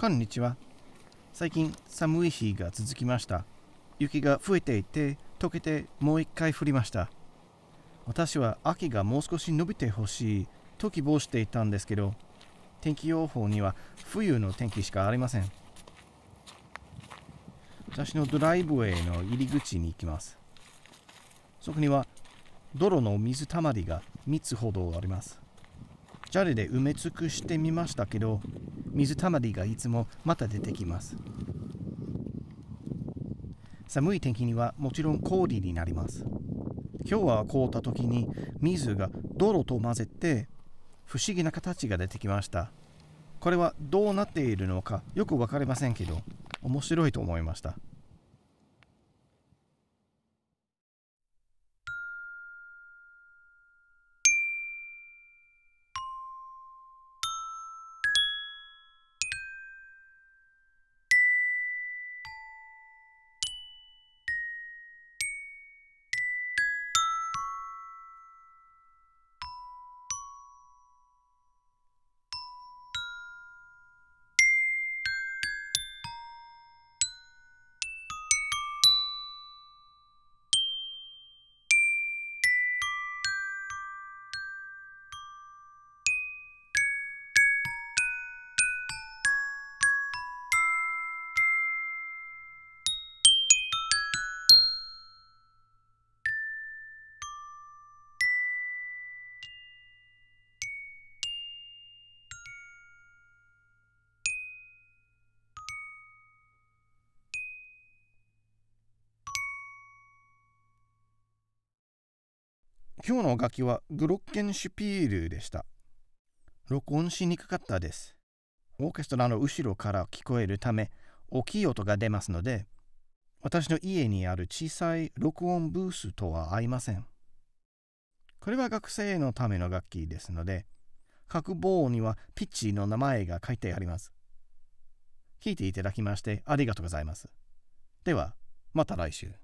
こんにちは。最近寒い日が続きました。雪が増えていて、溶けてもう一回降りました。私は秋がもう少し伸びてほしいと希望していたんですけど、天気予報には冬の天気しかありません。私のドライブウェイの入り口に行きます。そこには泥の水たまりが3つほどあります。JAL で埋め尽くしてみましたけど水たまりがいつもまた出てきます寒い天気にはもちろん氷になります今日は凍った時に水が泥と混ぜて不思議な形が出てきましたこれはどうなっているのかよく分かりませんけど面白いと思いました今日の楽器はグロッケンシュピールでした。録音しにくかったです。オーケストラの後ろから聞こえるため大きい音が出ますので、私の家にある小さい録音ブースとは合いません。これは学生のための楽器ですので、各棒にはピッチの名前が書いてあります。聞いていただきましてありがとうございます。では、また来週。